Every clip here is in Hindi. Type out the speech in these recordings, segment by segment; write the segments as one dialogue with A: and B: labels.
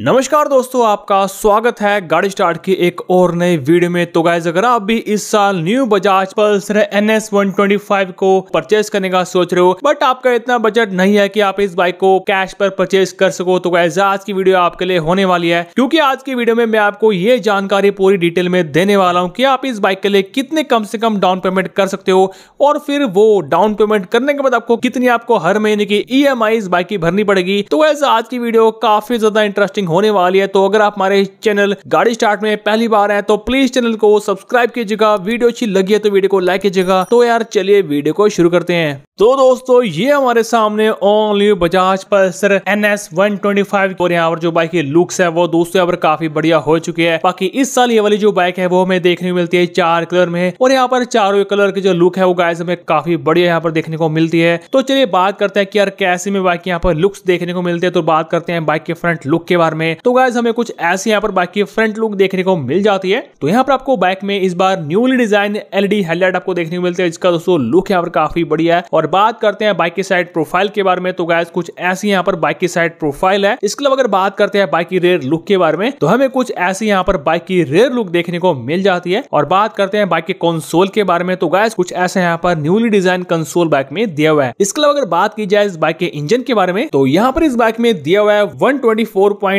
A: नमस्कार दोस्तों आपका स्वागत है गाड़ी स्टार्ट की एक और नए वीडियो में तो गाइज अगर आप भी इस साल new Bajaj Pulsar N S one twenty five को परचेज करने का सोच रहे हो बट आपका इतना बजट नहीं है कि आप इस बाइक को कैश पर परचेज कर सको तो गाइज आज की वीडियो आपके लिए होने वाली है क्योंकि आज की वीडियो में मैं आपको ये जानकारी पूरी डिटेल में देने वाला हूँ की आप इस बाइक के लिए कितने कम से कम डाउन पेमेंट कर सकते हो और फिर वो डाउन पेमेंट करने के बाद आपको कितनी आपको हर महीने की ई इस बाइक की भरनी पड़ेगी तो वैसे आज की वीडियो काफी ज्यादा इंटरेस्टिंग सेटिंग होने वाली है तो अगर आप हमारे चैनल गाड़ी स्टार्ट में पहली बार है तो प्लीज चैनल को सब्सक्राइब कीजिएगा वीडियो अच्छी लगी है तो वीडियो को लाइक कीजिएगा तो यार चलिए वीडियो को शुरू करते हैं तो दोस्तों ये हमारे सामने only Bajaj Pulsar N S one twenty five और यहाँ पर जो बाइक की लुक्स है वो दोस्तों यहाँ पर काफी बढ़िया हो चुकी है बाकी इस साल ये वाली जो बाइक है वो हमें देखने को मिलती है चार कलर में और यहाँ पर चारों कलर की जो लुक है वो गाइस हमें काफी बढ़िया यहाँ पर देखने को मिलती है तो चलिए बात करते हैं कि यार कैसे में बाइक यहाँ पर लुक्स देखने को मिलते हैं तो बात करते हैं बाइक के फ्रंट लुक के बारे कार में तो गाइज हमें कुछ ऐसी यहाँ पर बाइक की फ्रंट लुक देखने को मिल जाती है तो यहाँ पर आपको बाइक में इस बार न्यूली डिजाइन एलईडी हेडलाइट आपको देखने को मिलते हैं इसका दोस्तों लुक यहाँ पर काफी बढ़िया है और बात करते हैं बाइक की साइड प्रोफाइल के बारे में तो गाइज कुछ ऐसी यहाँ पर बाइक की साइड प्रोफाइल है इसके अलावा अगर बात करते हैं बाइक की रेयर लुक के बारे में तो हमें कुछ ऐसी यहाँ पर बाइक की रेयर लुक देखने को मिल जाती है और बात करते हैं बाइक के कंसोल के बारे में तो गाइस कुछ ऐसे यहाँ पर न्यूली डिजाइन कंसोल बाइक में दिया हुआ है इसके अलावा अगर बात की जाए इस बाइक के इंजन के बारे में तो यहाँ पर इस बाइक में दिया हुआ है one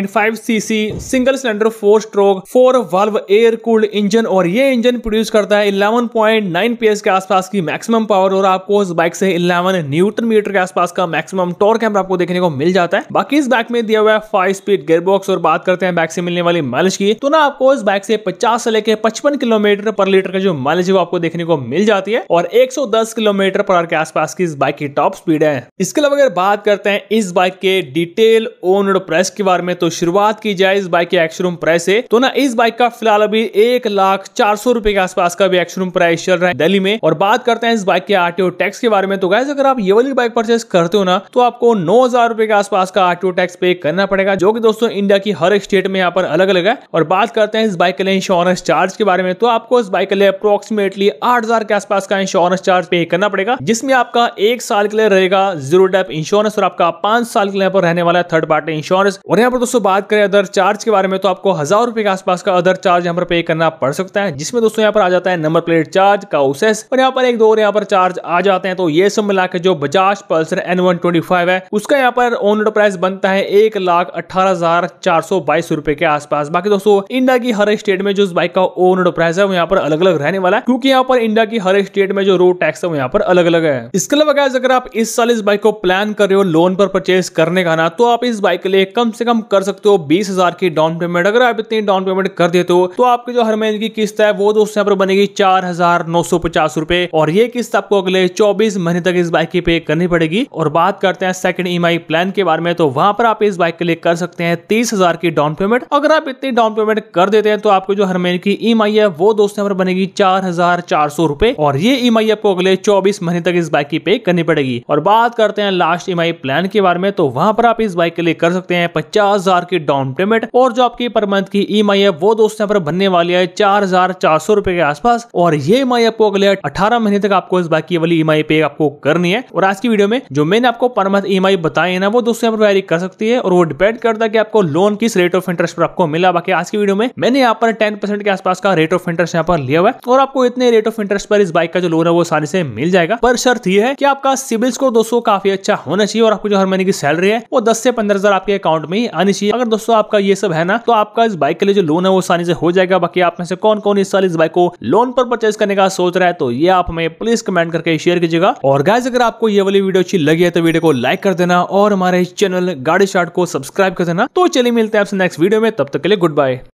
A: 1.5 CC single cylinder four stroke four valve air cooled engine और ये इंजन प्रोड्यूस करता है 11.9 पॉइंट के आसपास की मैक्सिमम पावर और आपको इस बाइक से 11 न्यूटन मीटर के आसपास का मैक्सिमम टॉर्क एम्प आपको देखने को मिल जाता है बाकी इस बाइक में दिया हुआ है फाइव स्पीड गेयरबॉक्स और बात करते हैं बाइक से मिलने वाली माइलेज की तो ना आपको इस बाइक से पचास से लेकर पचपन किलोमीटर पर लीटर का जो माइलेज है वो आपको देखने को मिल जाती है और 110 किलोमीटर पर आर के आसपास की इस बाइक की टॉप स्पीड है इसके अलावा अगर बात करते हैं इस बाइक के डिटेल ओन प्राइस के बारे में तो तो शुरुआत की जाए इस बाइक के एक्सरूम प्राइस से तो ना इस बाइक का फिलहाल अभी एक लाख चार सौ रुपए के आसपास का भी एक्सरूम प्राइस चल रहा है दिल्ली में और बात करते हैं इस बाइक के आरटीओ टैक्स के बारे में तो गैस अगर आप ये वाली बाइक परचेस करते हो ना तो आपको नौ हजार रुपए के आसपास का आरटीओ टैक्स पे करना पड़ेगा जो की दोस्तों इंडिया की हर एक स्टेट में यहाँ पर अलग अलग है और बात करते हैं इस बाइक के लिए इंश्योरेंस चार्ज के बारे में तो आपको इस बाइक के लिए अप्रोक्सीमेटली आठ के आसपास का इंश्योरेंस चार्ज पे करना पड़ेगा जिसमें आपका एक साल के लिए रहेगा जीरो डेप इंश्योरेंस और आपका पांच साल के लिए रहने वाला है थर्ड पार्टी इंश्योरेंस और यहाँ पर दोस्तों दोस्तों बात करें अदर चार्ज के बारे में तो आपको हजार रुपए के आसपास का अदर चार्ज यहाँ पर पे करना पड़ सकता है जिसमें दोस्तों यहाँ पर आ जाता है नंबर प्लेट चार्ज काउसेस और यहाँ पर एक दो और यहाँ पर चार्ज आ जाते हैं तो ये सब मिला जो बजाज पल्सर एन है उसका यहाँ पर ओनर प्राइस बनता है एक रुपए के आसपास बाकी दोस्तों इंडिया की हर स्टेट में जो इस बाइक का ओनर प्राइस है वो यहाँ पर अलग अलग रहने वाला है क्योंकि यहाँ पर इंडिया की हर स्टेट में जो रोड टैक्स है वो यहाँ पर अलग अलग है इसके अलावा अगर आप इस साल इस बाइक को प्लान कर रहे हो लोन पर परचेज करने का ना तो आप इस बाइक के लिए कम से कम कर सकते हो बीस हजार की डाउन पेमेंट अगर आप इतनी डाउन पेमेंट कर देते हो तो आपके जो हर महीने की किस्त है वो दोस्तों यहाँ पर बनेगी चार हजार नौ सौ पचास रुपए और ये किस्त आपको अगले चौबीस महीने तक इस बाइक की पे करनी पड़ेगी और बात करते हैं सेकंड ई प्लान के बारे में तो वहां पर आप इस बाइक के लिए कर सकते हैं तीस हजार की डाउन पेमेंट अगर आप इतनी डाउन पेमेंट कर देते हैं तो आपको जो हर महीने की ई है वो दोस्तों यहाँ पर बनेगी चार हजार चार सौ रुपए और ये ई आपको अगले चौबीस महीने तक इस बाइक की पे करनी पड़ेगी और बात करते हैं लास्ट ई प्लान के बारे में तो वहां पर आप इस बाइक के लिए कर सकते हैं पचास हजार की डाउन पेमेंट और जो आपकी पर मंथ की ई e है वो दोस्तों यहाँ पर बनने वाली है चार हजार चार सौ रुपए के आसपास और ये ई e आपको अगले अठारह महीने तक आपको इस बाकी वाली ई e पे आपको करनी है और आज की वीडियो में जो मैंने आपको पर मंथ ई बताई है ना वो दोस्तों यहाँ पर वैरी कर सकती है और वो डिपेंड करता है कि आपको लोन किस रेट ऑफ इंटरेस्ट पर आपको मिला बाकी आज की वीडियो में मैंने यहाँ पर टेन के आसपास का रेट ऑफ इंटरेस्ट यहाँ पर लिया हुआ है और आपको इतने रेट ऑफ इंटरेस्ट पर इस बाइक का जो लोन है वो आसानी से मिल जाएगा पर शर्त यह है कि आपका सिविल स्कोर दोस्तों काफी अच्छा होना चाहिए और आपको जो हर महीने की सैलरी है वो दस से पंद्रह हजार आपके अकाउंट में ही आनी चाहिए चाहिए अगर दोस्तों आपका ये सब है ना तो आपका इस बाइक के लिए जो लोन है वो आसानी से हो जाएगा बाकी आप में से कौन कौन इस साल इस बाइक को लोन पर परचेज करने का सोच रहा है तो ये आप हमें प्लीज कमेंट करके शेयर कीजिएगा और गाइज अगर आपको ये वाली वीडियो अच्छी लगी है तो वीडियो को लाइक कर देना और हमारे चैनल गाड़ी शार्ट को सब्सक्राइब कर देना तो चलिए मिलते हैं आपसे नेक्स्ट वीडियो में तब तक के लिए गुड बाय